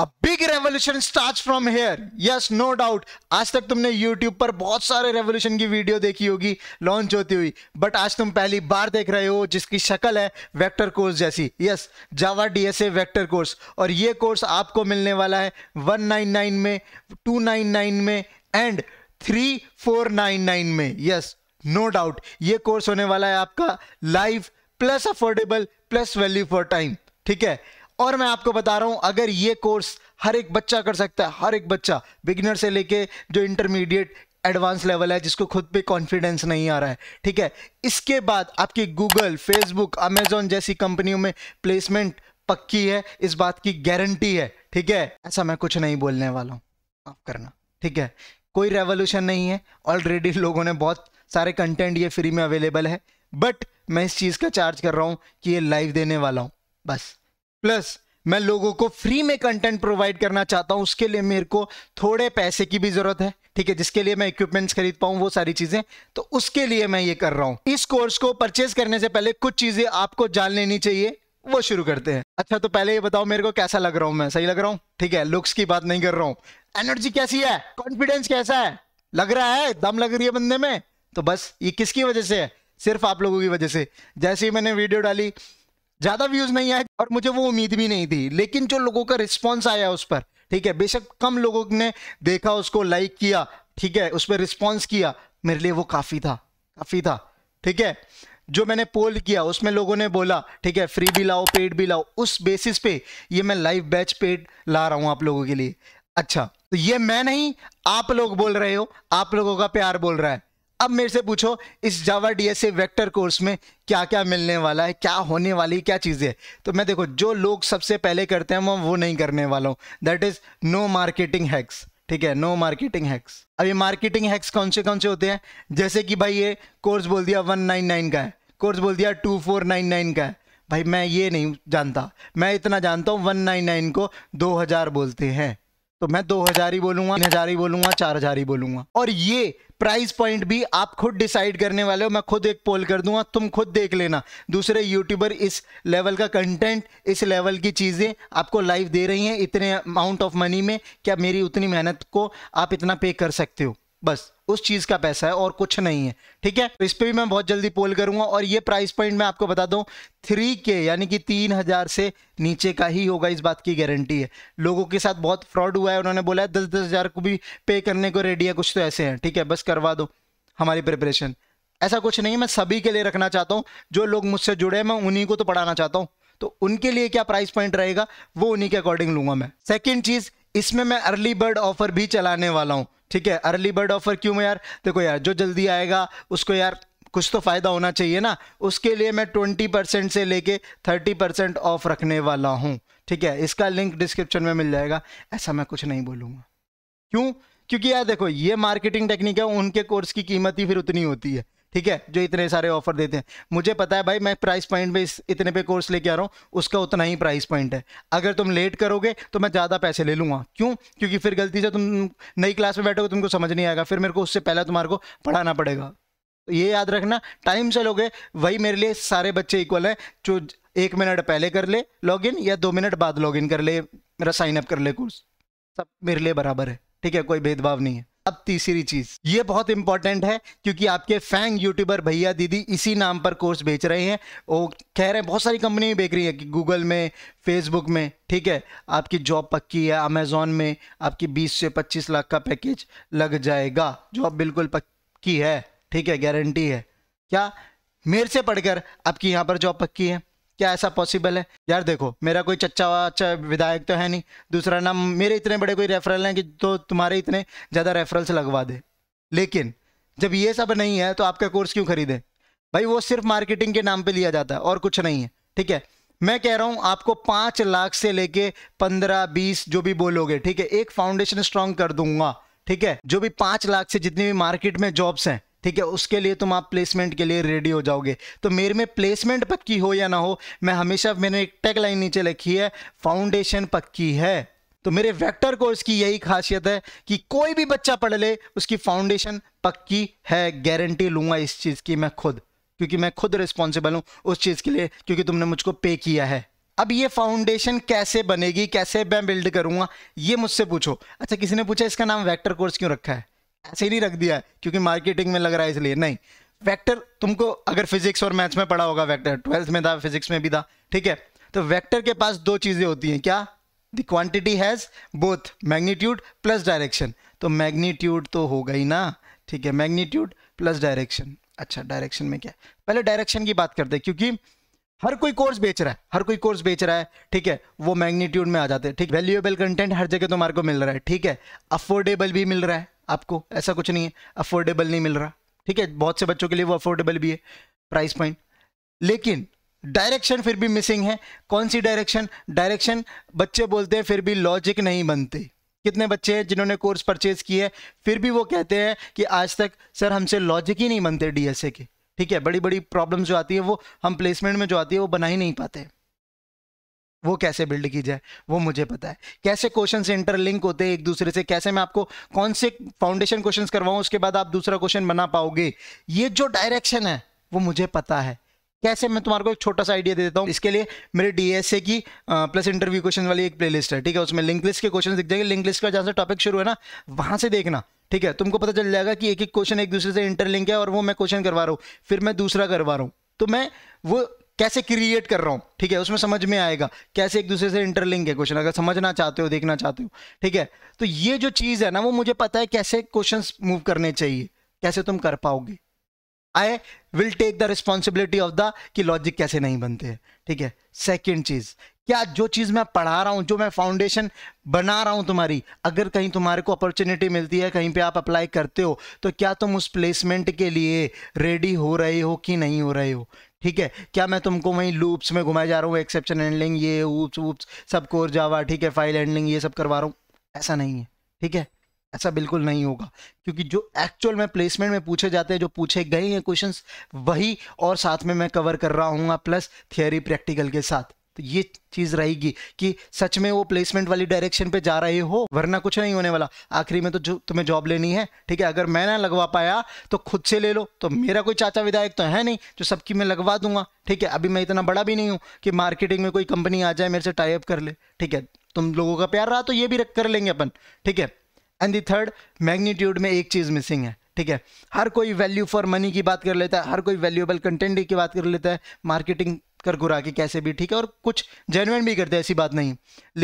A big revolution start from here yes no doubt आज तक तुमने यूट्यूब पर बहुत सारे revolution की वीडियो देखी होगी लॉन्च होती हुई बट आज तुम पहली बार देख रहे हो जिसकी शक्ल है वेक्टर कोर्स जैसी yes Java a vector course और ये कोर्स आपको मिलने वाला है 199 में 299 में एंड 3499 में यस नो डाउट ये कोर्स होने वाला है आपका live plus affordable plus value for time ठीक है और मैं आपको बता रहा हूं अगर ये कोर्स हर एक बच्चा कर सकता है हर एक बच्चा बिगिनर से लेके जो इंटरमीडिएट एडवांस लेवल है जिसको खुद पे कॉन्फिडेंस नहीं आ रहा है ठीक है इसके बाद आपकी गूगल फेसबुक अमेजोन जैसी कंपनियों में प्लेसमेंट पक्की है इस बात की गारंटी है ठीक है ऐसा मैं कुछ नहीं बोलने वाला हूँ आप करना ठीक है कोई रेवोल्यूशन नहीं है ऑलरेडी लोगों ने बहुत सारे कंटेंट ये फ्री में अवेलेबल है बट मैं इस चीज़ का चार्ज कर रहा हूँ कि ये लाइव देने वाला हूँ बस प्लस मैं लोगों को फ्री में कंटेंट प्रोवाइड करना चाहता हूँ उसके लिए मेरे को थोड़े पैसे की भी जरूरत है ठीक है जिसके लिए मैं इक्विपमेंट्स खरीद पाऊँ वो सारी चीजें तो उसके लिए मैं ये कर रहा हूँ इस कोर्स को परचेज करने से पहले कुछ चीजें आपको जान लेनी चाहिए वो शुरू करते हैं अच्छा तो पहले ये बताओ मेरे को कैसा लग रहा हूँ मैं सही लग रहा हूँ ठीक है लुक्स की बात नहीं कर रहा हूँ एनर्जी कैसी है कॉन्फिडेंस कैसा है लग रहा है दम लग रही है बंदे में तो बस ये किसकी वजह से है सिर्फ आप लोगों की वजह से जैसे ही मैंने वीडियो डाली ज्यादा व्यूज नहीं आए और मुझे वो उम्मीद भी नहीं थी लेकिन जो लोगों का रिस्पॉन्स आया उस पर ठीक है बेशक कम लोगों ने देखा उसको लाइक किया ठीक है उस पर रिस्पॉन्स किया मेरे लिए वो काफ़ी था काफ़ी था ठीक है जो मैंने पोल किया उसमें लोगों ने बोला ठीक है फ्री भी लाओ पेड भी लाओ उस बेसिस पे ये मैं लाइव बैच पेड ला रहा हूं आप लोगों के लिए अच्छा तो ये मैं नहीं आप लोग बोल रहे हो आप लोगों का प्यार बोल रहा है अब मेरे से पूछो इस जावा डीएसए वेक्टर कोर्स में क्या क्या मिलने वाला है क्या होने वाली क्या चीज़ें तो मैं देखो जो लोग सबसे पहले करते हैं मैं वो नहीं करने वाला हूँ that is no marketing hacks ठीक है नो मार्केटिंग हैक्स अब ये मार्केटिंग हैक्स कौन से कौन से होते हैं जैसे कि भाई ये कोर्स बोल दिया वन नाइन नाइन का है कोर्स बोल दिया टू फोर नाइन नाइन का है भाई मैं ये नहीं जानता मैं इतना जानता हूँ वन नाइन नाइन को दो हज़ार बोलते हैं तो मैं दो हज़ार ही बोलूँगा तीन हज़ार ही बोलूँगा चार हज़ार ही बोलूँगा और ये प्राइस पॉइंट भी आप खुद डिसाइड करने वाले हो मैं खुद एक पोल कर दूंगा तुम खुद देख लेना दूसरे यूट्यूबर इस लेवल का कंटेंट इस लेवल की चीज़ें आपको लाइव दे रही हैं इतने अमाउंट ऑफ मनी में क्या मेरी उतनी मेहनत को आप इतना पे कर सकते हो बस उस चीज़ का पैसा है और कुछ नहीं है ठीक है तो इस पर भी मैं बहुत जल्दी पोल करूंगा और ये प्राइस पॉइंट मैं आपको बता दूं थ्री के यानी कि तीन हज़ार से नीचे का ही होगा इस बात की गारंटी है लोगों के साथ बहुत फ्रॉड हुआ है उन्होंने बोला है दस दस हज़ार को भी पे करने को रेडी है कुछ तो ऐसे हैं ठीक है बस करवा दो हमारी प्रिपरेशन ऐसा कुछ नहीं मैं सभी के लिए रखना चाहता हूँ जो लोग मुझसे जुड़े हैं मैं उन्हीं को तो पढ़ाना चाहता हूँ तो उनके लिए क्या प्राइस पॉइंट रहेगा वो उन्हीं के अकॉर्डिंग लूंगा मैं सेकेंड चीज़ इसमें मैं अर्ली बर्ड ऑफर भी चलाने वाला हूँ ठीक है अर्ली बर्ड ऑफर क्यों यार देखो यार जो जल्दी आएगा उसको यार कुछ तो फ़ायदा होना चाहिए ना उसके लिए मैं ट्वेंटी परसेंट से लेके थर्टी परसेंट ऑफ रखने वाला हूँ ठीक है इसका लिंक डिस्क्रिप्शन में मिल जाएगा ऐसा मैं कुछ नहीं बोलूँगा क्यों क्योंकि यार देखो ये मार्केटिंग टेक्निक है उनके कोर्स की कीमत ही फिर उतनी होती है ठीक है जो इतने सारे ऑफर देते हैं मुझे पता है भाई मैं प्राइस पॉइंट पे इस इतने पे कोर्स लेके आ रहा हूँ उसका उतना ही प्राइस पॉइंट है अगर तुम लेट करोगे तो मैं ज़्यादा पैसे ले लूँगा क्यों क्योंकि फिर गलती से तुम नई क्लास में बैठोगे तुमको समझ नहीं आएगा फिर मेरे को उससे पहले तुम्हारे को पढ़ाना पड़ेगा तो ये याद रखना टाइम से लोगे वही मेरे लिए सारे बच्चे इक्वल हैं जो एक मिनट पहले कर ले लॉगिन या दो मिनट बाद लॉगिन कर ले मेरा साइन अप कर ले कोर्स सब मेरे लिए बराबर है ठीक है कोई भेदभाव नहीं है अब तीसरी चीज ये बहुत इंपॉर्टेंट है क्योंकि आपके फैंग यूट्यूबर भैया दीदी इसी नाम पर कोर्स बेच रहे हैं वो कह रहे हैं बहुत सारी कंपनी भी बेच रही है कि गूगल में फेसबुक में ठीक है आपकी जॉब पक्की है अमेजोन में आपकी 20 से 25 लाख का पैकेज लग जाएगा जॉब बिल्कुल पक्की है ठीक है गारंटी है क्या मेरे से पढ़कर आपकी यहाँ पर जॉब पक्की है क्या ऐसा पॉसिबल है यार देखो मेरा कोई चच्चा अच्छा विधायक तो है नहीं दूसरा नाम मेरे इतने बड़े कोई रेफरल हैं कि तो तुम्हारे इतने ज़्यादा रेफरल्स लगवा दे लेकिन जब ये सब नहीं है तो आपका कोर्स क्यों खरीदें भाई वो सिर्फ मार्केटिंग के नाम पर लिया जाता है और कुछ नहीं है ठीक है मैं कह रहा हूं आपको पाँच लाख से लेके पंद्रह बीस जो भी बोलोगे ठीक है एक फाउंडेशन स्ट्रांग कर दूंगा ठीक है जो भी पाँच लाख से जितनी भी मार्केट में जॉब्स हैं ठीक है उसके लिए तुम आप प्लेसमेंट के लिए रेडी हो जाओगे तो मेरे में प्लेसमेंट पक्की हो या ना हो मैं हमेशा मैंने एक टैग लाइन नीचे लिखी है फाउंडेशन पक्की है तो मेरे वेक्टर कोर्स की यही खासियत है कि कोई भी बच्चा पढ़ ले उसकी फाउंडेशन पक्की है गारंटी लूंगा इस चीज़ की मैं खुद क्योंकि मैं खुद रिस्पॉन्सिबल हूं उस चीज़ के लिए क्योंकि तुमने मुझको पे किया है अब ये फाउंडेशन कैसे बनेगी कैसे मैं बिल्ड करूंगा ये मुझसे पूछो अच्छा किसी ने पूछा इसका नाम वेक्टर कोर्स क्यों रखा है ऐसे नहीं रख दिया क्योंकि मार्केटिंग में लग रहा है इसलिए नहीं वेक्टर तुमको अगर फिजिक्स और मैथ्स में पढ़ा होगा वेक्टर ट्वेल्थ में था फिजिक्स में भी था ठीक है तो वेक्टर के पास दो चीज़ें होती हैं क्या the quantity has both magnitude plus direction तो मैग्नीट्यूड तो होगा ही ना ठीक है मैग्नीट्यूड प्लस डायरेक्शन अच्छा डायरेक्शन में क्या पहले डायरेक्शन की बात करते हैं क्योंकि हर कोई कोर्स बेच रहा है हर कोई कोर्स बेच रहा है ठीक है वो मैग्नीट्यूड में आ जाते हैं ठीक वैल्यूएबल कंटेंट हर जगह तुम्हारे को मिल रहा है ठीक है अफोर्डेबल भी मिल रहा है आपको ऐसा कुछ नहीं है अफोर्डेबल नहीं मिल रहा ठीक है बहुत से बच्चों के लिए वो अफोर्डेबल भी है प्राइस पॉइंट लेकिन डायरेक्शन फिर भी मिसिंग है कौन सी डायरेक्शन डायरेक्शन बच्चे बोलते हैं फिर भी लॉजिक नहीं बनते कितने बच्चे हैं जिन्होंने कोर्स परचेज किया है फिर भी वो कहते हैं कि आज तक सर हमसे लॉजिक ही नहीं बनते डीएसए के ठीक है बड़ी बड़ी प्रॉब्लम जो आती है वो हम प्लेसमेंट में जो आती है वो बना ही नहीं पाते वो कैसे बिल्ड की जाए वो मुझे पता है कैसे क्वेश्चन इंटरलिंक होते हैं एक दूसरे से कैसे मैं आपको कौन से फाउंडेशन क्वेश्चन करवाऊँ उसके बाद आप दूसरा क्वेश्चन बना पाओगे ये जो डायरेक्शन है वो मुझे पता है कैसे मैं तुम्हारे को एक छोटा सा आइडिया दे देता हूँ इसके लिए मेरे डीएसए की आ, प्लस इंटरव्यू क्वेश्चन वाली एक प्लेलिस्ट है ठीक है उसमें लिंक लिस्ट के क्वेश्चन दिख जाएंगे लिंक लिस्ट का जहाँ से टॉपिक शुरू है ना वहाँ से देखना ठीक है तुमको पता चल जाएगा कि एक एक क्वेश्चन एक दूसरे से इंटरलिंक है और वो मैं क्वेश्चन करवा रहा हूँ फिर मैं दूसरा करवा रहा हूँ तो मैं वो कैसे क्रिएट कर रहा हूँ ठीक है उसमें समझ में आएगा कैसे एक दूसरे से इंटरलिंक है क्वेश्चन अगर समझना चाहते हो देखना चाहते हो ठीक है तो ये जो चीज़ है ना वो मुझे पता है कैसे क्वेश्चन मूव करने चाहिए कैसे तुम कर पाओगे I will take the responsibility of the कि लॉजिक कैसे नहीं बनते हैं ठीक है सेकेंड चीज़ क्या जो चीज़ मैं पढ़ा रहा हूँ जो मैं फाउंडेशन बना रहा हूं तुम्हारी अगर कहीं तुम्हारे को अपॉर्चुनिटी मिलती है कहीं पे आप अप्लाई करते हो तो क्या तुम उस प्लेसमेंट के लिए रेडी हो रहे हो कि नहीं हो रहे हो ठीक है क्या मैं तुमको वहीं लूप्स में घुमाए जा रहा हूँ एक्सेप्शन हैंडलिंग ये ऊप्स ऊप्स सब कोर जावा ठीक है फाइल हैंडलिंग ये सब करवा रहा हूँ ऐसा नहीं है ठीक है ऐसा बिल्कुल नहीं होगा क्योंकि जो एक्चुअल में प्लेसमेंट में पूछे जाते हैं जो पूछे गए हैं क्वेश्चंस वही और साथ में मैं कवर कर रहा हूँ प्लस थियोरी प्रैक्टिकल के साथ तो ये चीज़ रहेगी कि सच में वो प्लेसमेंट वाली डायरेक्शन पे जा रहे हो वरना कुछ नहीं होने वाला आखिरी में तो जो तुम्हें जॉब लेनी है ठीक है अगर मैं ना लगवा पाया तो खुद से ले लो तो मेरा कोई चाचा विधायक तो है नहीं जो सबकी मैं लगवा दूंगा ठीक है अभी मैं इतना बड़ा भी नहीं हूँ कि मार्केटिंग में कोई कंपनी आ जाए मेरे से टाइप कर ले ठीक है तुम लोगों का प्यार रहा तो ये भी रख कर लेंगे अपन ठीक है एंड दी थर्ड मैग्नीट्यूड में एक चीज़ मिसिंग है ठीक है हर कोई वैल्यू फॉर मनी की बात कर लेता है हर कोई वैल्यूएबल कंटेंट की बात कर लेता है मार्केटिंग कर घुरा के कैसे भी ठीक है और कुछ जेनुअन भी करते ऐसी बात नहीं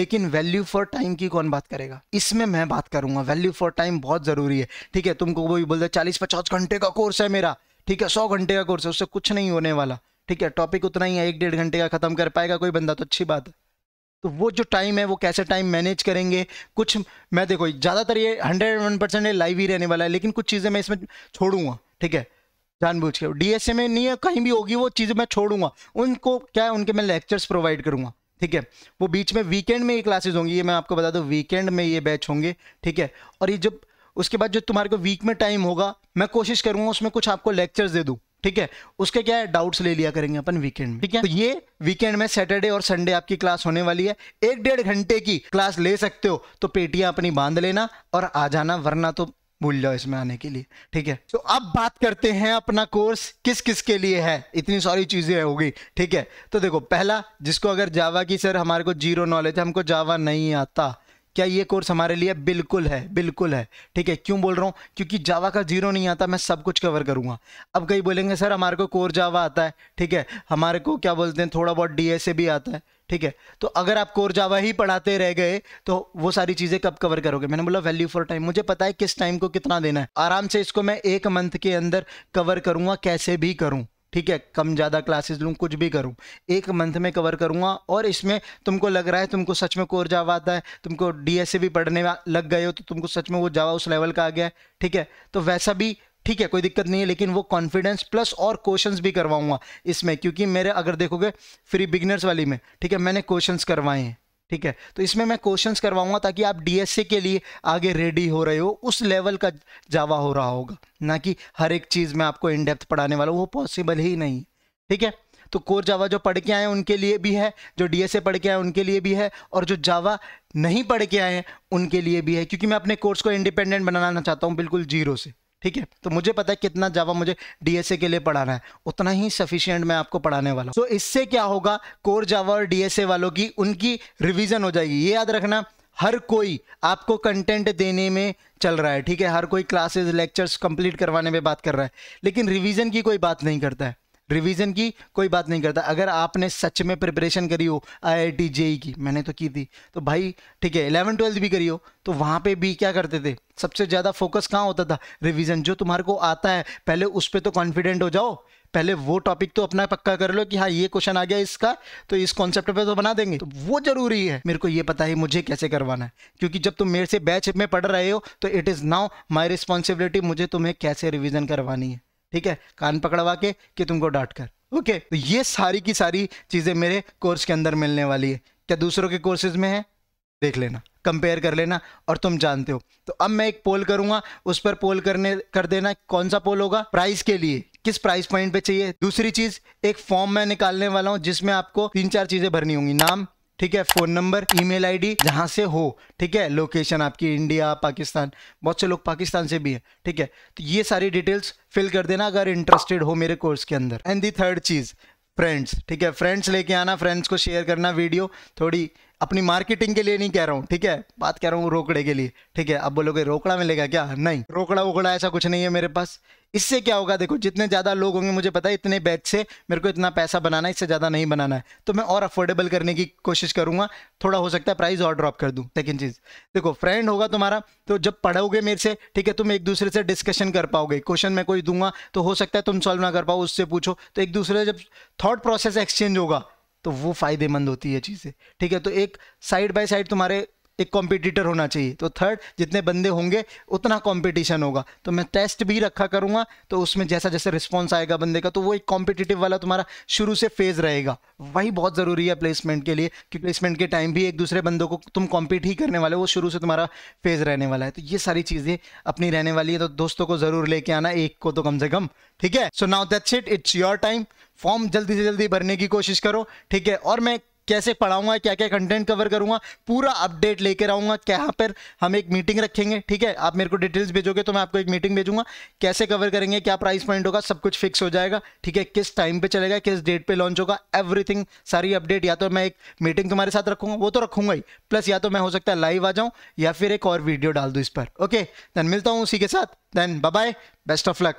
लेकिन वैल्यू फॉर टाइम की कौन बात करेगा इसमें मैं बात करूंगा वैल्यू फॉर टाइम बहुत ज़रूरी है ठीक है तुमको वो भी बोलते चालीस पचास घंटे का कोर्स है मेरा ठीक है सौ घंटे का कोर्स है उससे कुछ नहीं होने वाला ठीक है टॉपिक उतना ही है एक डेढ़ घंटे का ख़त्म कर पाएगा कोई बंदा तो अच्छी बात है तो वो जो टाइम है वो कैसे टाइम मैनेज करेंगे कुछ मैं देखो ज़्यादातर ये हंड्रेड वन परसेंट लाइव ही रहने वाला है लेकिन कुछ चीज़ें मैं इसमें छोड़ूंगा ठीक है जानबूझ के डीएसए में नहीं है कहीं भी होगी वो चीज़ें मैं छोड़ूंगा उनको क्या है उनके मैं लेक्चर्स प्रोवाइड करूंगा ठीक है वो बीच में वीकेंड में ये क्लासेस होंगी ये मैं आपको बता दूँ वीकेंड में ये बैच होंगे ठीक है और ये जब उसके बाद जो तुम्हारे को वीक में टाइम होगा मैं कोशिश करूंगा उसमें कुछ आपको लेक्चर्स दे दूँ ठीक है उसके क्या है डाउट्स ले लिया करेंगे अपन वीकेंड में ठीक है तो ये वीकेंड में सैटरडे और संडे आपकी क्लास होने वाली है एक डेढ़ घंटे की क्लास ले सकते हो तो पेटियां अपनी बांध लेना और आ जाना वरना तो मूल्य इसमें आने के लिए ठीक है तो अब बात करते हैं अपना कोर्स किस किस के लिए है इतनी सारी चीज़ें हो गई ठीक है तो देखो पहला जिसको अगर जावा की सर हमारे को जीरो नॉलेज है हमको जावा नहीं आता क्या ये कोर्स हमारे लिए बिल्कुल है बिल्कुल है ठीक है क्यों बोल रहा हूँ क्योंकि जावा का जीरो नहीं आता मैं सब कुछ कवर करूंगा अब कई बोलेंगे सर हमारे को कोर जावा आता है ठीक है हमारे को क्या बोलते हैं थोड़ा बहुत डी भी आता है ठीक है तो अगर आप कोर जावा ही पढ़ाते रह गए तो वो सारी चीज़ें कब कवर करोगे मैंने बोला वैल्यू फॉर टाइम मुझे पता है किस टाइम को कितना देना है आराम से इसको मैं एक मंथ के अंदर कवर करूँगा कैसे भी करूँ ठीक है कम ज़्यादा क्लासेस लूँ कुछ भी करूँ एक मंथ में कवर करूँगा और इसमें तुमको लग रहा है तुमको सच में कोर जावा आता है तुमको डी भी पढ़ने लग गए हो तो तुमको सच में वो जावा उस लेवल का आ गया है ठीक है तो वैसा भी ठीक है कोई दिक्कत नहीं है लेकिन वो कॉन्फिडेंस प्लस और क्वेश्चंस भी करवाऊंगा इसमें क्योंकि मेरे अगर देखोगे फ्री बिगनर्स वाली में ठीक है मैंने क्वेश्चंस करवाए हैं ठीक है तो इसमें मैं क्वेश्चंस करवाऊंगा ताकि आप डीएससी के लिए आगे रेडी हो रहे हो उस लेवल का जावा हो रहा होगा ना कि हर एक चीज़ में आपको इन डेप्थ पढ़ाने वाला वो पॉसिबल ही नहीं ठीक है तो कोर जावा जो पढ़ के आए उनके लिए भी है जो डीएसए पढ़ के आए उनके लिए भी है और जो जावा नहीं पढ़ के आए हैं उनके लिए भी है क्योंकि मैं अपने कोर्स को इंडिपेंडेंट बनाना चाहता हूँ बिल्कुल जीरो से ठीक है तो मुझे पता है कितना जावा मुझे डीएसए के लिए पढ़ाना है उतना ही सफिशियंट मैं आपको पढ़ाने वाला हूँ तो इससे क्या होगा कोर जावा और डीएसए वालों की उनकी रिविजन हो जाएगी ये याद रखना हर कोई आपको कंटेंट देने में चल रहा है ठीक है हर कोई क्लासेस लेक्चर्स कंप्लीट करवाने में बात कर रहा है लेकिन रिवीजन की कोई बात नहीं करता है रिवीजन की कोई बात नहीं करता अगर आपने सच में प्रिपरेशन करी हो आई आई टी जेई की मैंने तो की थी तो भाई ठीक है इलेवन ट्वेल्थ भी करी हो तो वहाँ पे भी क्या करते थे सबसे ज़्यादा फोकस कहाँ होता था रिवीजन जो तुम्हारे को आता है पहले उस पर तो कॉन्फिडेंट हो जाओ पहले वो टॉपिक तो अपना पक्का कर लो कि हाँ ये क्वेश्चन आ गया इसका तो इस कॉन्सेप्ट पे तो बना देंगे तो वो जरूरी है मेरे को ये पता है मुझे कैसे करवाना है क्योंकि जब तुम मेरे से बैच में पढ़ रहे हो तो it is now my responsibility मुझे तुम्हें कैसे रिविजन करवानी है ठीक है कान पकड़वा के कि तुमको डांट कर ओके तो ये सारी की सारी चीज़ें मेरे कोर्स के अंदर मिलने वाली है क्या दूसरों के कोर्सेज में है देख लेना कंपेयर कर लेना और तुम जानते हो तो अब मैं एक पोल करूंगा उस पर पोल करने कर देना कौन सा पोल होगा प्राइस के लिए किस प्राइस पॉइंट पे चाहिए दूसरी चीज एक फॉर्म मैं निकालने वाला हूँ जिसमें आपको तीन चार चीजें भरनी होंगी नाम ठीक है फ़ोन नंबर ईमेल आईडी जहाँ से हो ठीक है लोकेशन आपकी इंडिया पाकिस्तान बहुत से लोग पाकिस्तान से भी हैं ठीक है तो ये सारी डिटेल्स फिल कर देना अगर इंटरेस्टेड हो मेरे कोर्स के अंदर एंड दी थर्ड चीज़ फ्रेंड्स ठीक है फ्रेंड्स लेके आना फ्रेंड्स को शेयर करना वीडियो थोड़ी अपनी मार्केटिंग के लिए नहीं कह रहा हूँ ठीक है बात कह रहा हूँ रोकड़े के लिए ठीक है अब बोलोगे रोकड़ा मिलेगा क्या नहीं रोकड़ा वोकड़ा ऐसा कुछ नहीं है मेरे पास इससे क्या होगा देखो जितने ज़्यादा लोग होंगे मुझे पता है इतने बैच से मेरे को इतना पैसा बनाना है इससे ज़्यादा नहीं बनाना है तो मैं और अफोर्डेबल करने की कोशिश करूँगा थोड़ा हो सकता है प्राइस और ड्रॉप कर दूँ सेकेंड चीज़ देखो फ्रेंड होगा तुम्हारा तो जब पढ़ोगे मेरे से ठीक है तुम एक दूसरे से डिस्कशन कर पाओगे क्वेश्चन मैं कोई दूंगा तो हो सकता है तुम सॉल्व ना कर पाओ उससे पूछो तो एक दूसरे जब थाट प्रोसेस एक्सचेंज होगा तो वो फ़ायदेमंद होती है चीज़ें ठीक है तो एक साइड बाय साइड तुम्हारे एक कॉम्पिटिटर होना चाहिए तो थर्ड जितने बंदे होंगे उतना कॉम्पिटिशन होगा तो मैं टेस्ट भी रखा करूँगा तो उसमें जैसा जैसे रिस्पॉन्स आएगा बंदे का तो वो एक कॉम्पिटिटिव वाला तुम्हारा शुरू से फेज रहेगा वही बहुत ज़रूरी है प्लेसमेंट के लिए कि प्लेसमेंट के टाइम भी एक दूसरे बंदों को तुम कॉम्पीट ही करने वाले हो वो शुरू से तुम्हारा फेज रहने वाला है तो ये सारी चीज़ें अपनी रहने वाली है तो दोस्तों को ज़रूर लेके आना एक को तो कम से कम ठीक है so now that's it it's your time form जल्दी से जल्दी भरने की कोशिश करो ठीक है और मैं कैसे पढ़ाऊंगा क्या क्या कंटेंट कवर करूंगा पूरा अपडेट लेकर आऊँगा कहाँ पर हम एक मीटिंग रखेंगे ठीक है आप मेरे को डिटेल्स भेजोगे तो मैं आपको एक मीटिंग भेजूंगा कैसे कवर करेंगे क्या प्राइस पॉइंट होगा सब कुछ फिक्स हो जाएगा ठीक है किस टाइम पर चलेगा किस डेट पर लॉन्च होगा एवरीथिंग सारी अपडेट या तो मैं एक मीटिंग तुम्हारे साथ रखूंगा वो तो रखूंगा ही प्लस या तो मैं हो सकता है लाइव आ जाऊँ या फिर एक और वीडियो डाल दूँ इस पर ओके देन मिलता हूँ उसी के साथ then bye best of luck